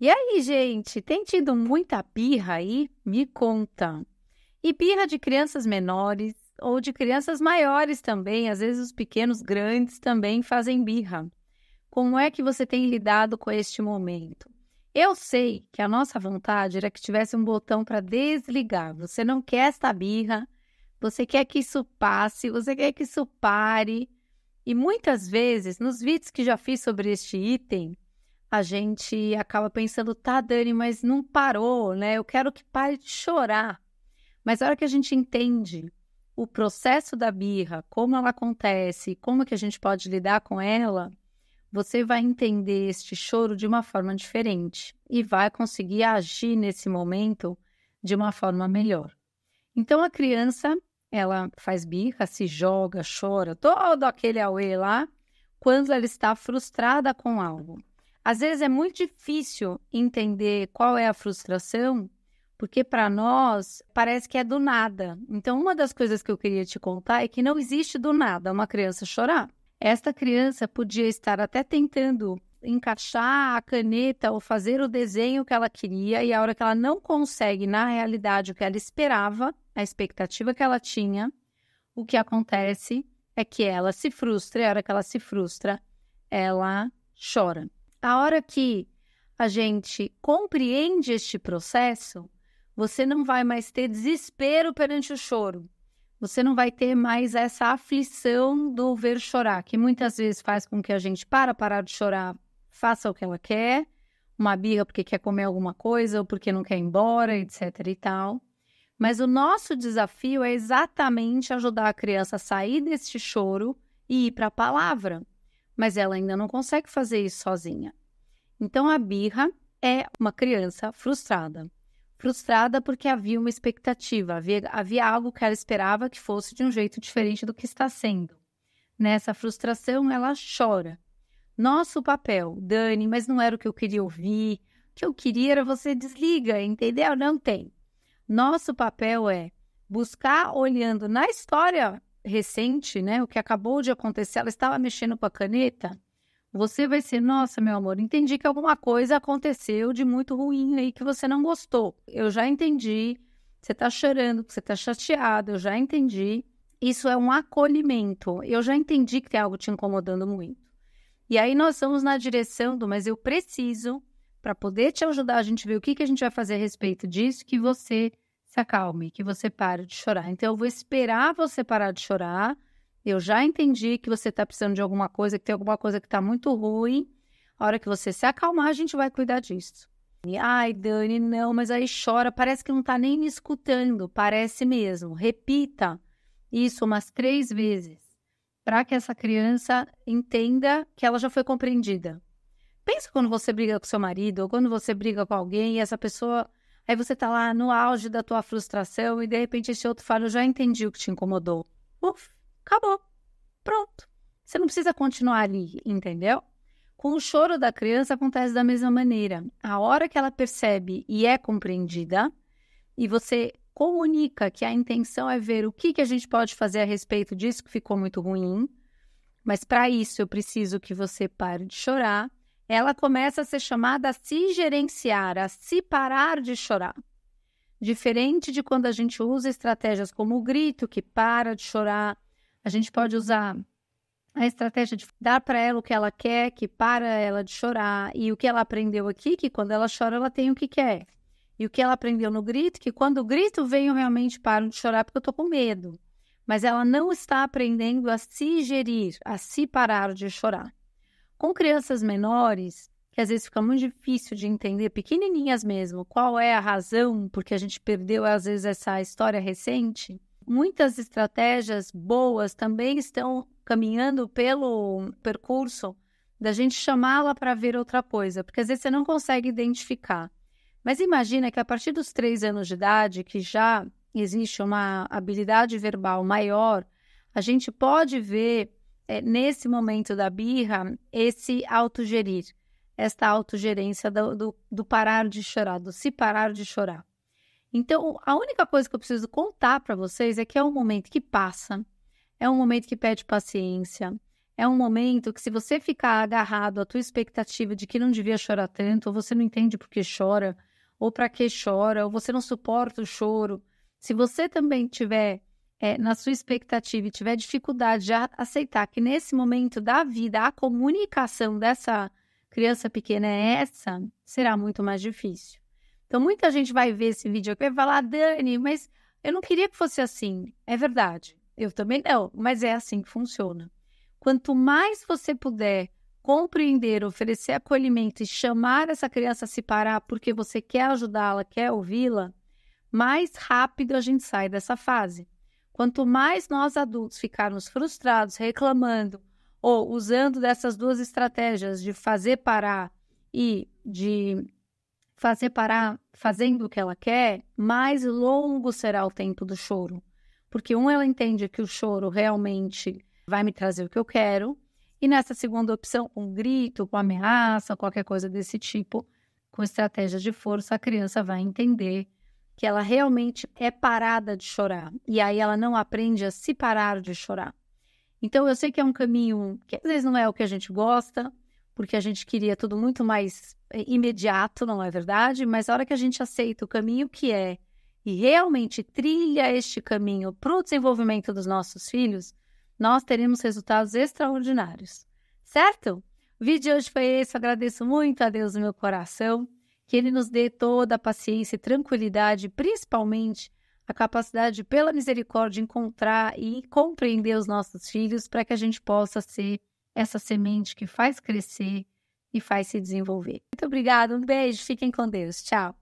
E aí, gente, tem tido muita birra aí? Me conta. E birra de crianças menores ou de crianças maiores também, às vezes os pequenos grandes também fazem birra. Como é que você tem lidado com este momento? Eu sei que a nossa vontade era que tivesse um botão para desligar. Você não quer esta birra, você quer que isso passe, você quer que isso pare. E muitas vezes, nos vídeos que já fiz sobre este item, a gente acaba pensando, tá, Dani, mas não parou, né? Eu quero que pare de chorar. Mas a hora que a gente entende o processo da birra, como ela acontece, como que a gente pode lidar com ela, você vai entender este choro de uma forma diferente e vai conseguir agir nesse momento de uma forma melhor. Então a criança, ela faz birra, se joga, chora, todo aquele auê lá, quando ela está frustrada com algo. Às vezes é muito difícil entender qual é a frustração, porque para nós parece que é do nada. Então, uma das coisas que eu queria te contar é que não existe do nada uma criança chorar. Esta criança podia estar até tentando encaixar a caneta ou fazer o desenho que ela queria, e a hora que ela não consegue, na realidade, o que ela esperava, a expectativa que ela tinha, o que acontece é que ela se frustra, e a hora que ela se frustra, ela chora. A hora que a gente compreende este processo, você não vai mais ter desespero perante o choro. Você não vai ter mais essa aflição do ver chorar, que muitas vezes faz com que a gente para, parar de chorar, faça o que ela quer, uma birra porque quer comer alguma coisa ou porque não quer ir embora, etc e tal. Mas o nosso desafio é exatamente ajudar a criança a sair deste choro e ir para a palavra mas ela ainda não consegue fazer isso sozinha. Então a birra é uma criança frustrada. Frustrada porque havia uma expectativa, havia, havia algo que ela esperava que fosse de um jeito diferente do que está sendo. Nessa frustração, ela chora. Nosso papel, Dani, mas não era o que eu queria ouvir. O que eu queria era você desliga, entendeu? Não tem. Nosso papel é buscar olhando na história recente, né, o que acabou de acontecer, ela estava mexendo com a caneta, você vai ser, nossa, meu amor, entendi que alguma coisa aconteceu de muito ruim aí que você não gostou. Eu já entendi. Você está chorando, você está chateado, eu já entendi. Isso é um acolhimento. Eu já entendi que tem algo te incomodando muito. E aí nós vamos na direção do, mas eu preciso, para poder te ajudar, a gente ver o que, que a gente vai fazer a respeito disso, que você se acalme, que você pare de chorar. Então, eu vou esperar você parar de chorar. Eu já entendi que você está precisando de alguma coisa, que tem alguma coisa que está muito ruim. A hora que você se acalmar, a gente vai cuidar disso. E, Ai, Dani, não, mas aí chora, parece que não está nem me escutando, parece mesmo. Repita isso umas três vezes para que essa criança entenda que ela já foi compreendida. Pensa quando você briga com seu marido ou quando você briga com alguém e essa pessoa Aí você tá lá no auge da tua frustração e de repente esse outro fala, eu já entendi o que te incomodou. Uf, acabou. Pronto. Você não precisa continuar ali, entendeu? Com o choro da criança acontece da mesma maneira. A hora que ela percebe e é compreendida, e você comunica que a intenção é ver o que, que a gente pode fazer a respeito disso que ficou muito ruim, mas para isso eu preciso que você pare de chorar, ela começa a ser chamada a se gerenciar, a se parar de chorar. Diferente de quando a gente usa estratégias como o grito, que para de chorar, a gente pode usar a estratégia de dar para ela o que ela quer, que para ela de chorar, e o que ela aprendeu aqui, que quando ela chora, ela tem o que quer. E o que ela aprendeu no grito, que quando o grito vem, eu realmente paro de chorar porque eu estou com medo. Mas ela não está aprendendo a se gerir, a se parar de chorar. Com crianças menores, que às vezes fica muito difícil de entender, pequenininhas mesmo, qual é a razão porque a gente perdeu, às vezes, essa história recente, muitas estratégias boas também estão caminhando pelo percurso da gente chamá-la para ver outra coisa, porque às vezes você não consegue identificar. Mas imagina que a partir dos três anos de idade, que já existe uma habilidade verbal maior, a gente pode ver é, nesse momento da birra, esse autogerir, esta autogerência do, do, do parar de chorar, do se parar de chorar. Então, a única coisa que eu preciso contar para vocês é que é um momento que passa, é um momento que pede paciência, é um momento que se você ficar agarrado à tua expectativa de que não devia chorar tanto, ou você não entende por que chora, ou para que chora, ou você não suporta o choro, se você também tiver é, na sua expectativa e tiver dificuldade de aceitar que nesse momento da vida a comunicação dessa criança pequena é essa, será muito mais difícil. Então, muita gente vai ver esse vídeo aqui e vai falar, Dani, mas eu não queria que fosse assim. É verdade, eu também não, mas é assim que funciona. Quanto mais você puder compreender, oferecer acolhimento e chamar essa criança a se parar porque você quer ajudá-la, quer ouvi-la, mais rápido a gente sai dessa fase. Quanto mais nós adultos ficarmos frustrados, reclamando ou usando dessas duas estratégias de fazer parar e de fazer parar fazendo o que ela quer, mais longo será o tempo do choro. Porque um ela entende que o choro realmente vai me trazer o que eu quero, e nessa segunda opção, com um grito, com ameaça, qualquer coisa desse tipo, com estratégias de força, a criança vai entender que ela realmente é parada de chorar. E aí ela não aprende a se parar de chorar. Então eu sei que é um caminho que às vezes não é o que a gente gosta, porque a gente queria tudo muito mais eh, imediato, não é verdade? Mas a hora que a gente aceita o caminho que é e realmente trilha este caminho para o desenvolvimento dos nossos filhos, nós teremos resultados extraordinários. Certo? O vídeo de hoje foi esse. Eu agradeço muito a Deus no meu coração que Ele nos dê toda a paciência e tranquilidade, principalmente a capacidade, pela misericórdia, de encontrar e compreender os nossos filhos para que a gente possa ser essa semente que faz crescer e faz se desenvolver. Muito obrigada, um beijo, fiquem com Deus, tchau.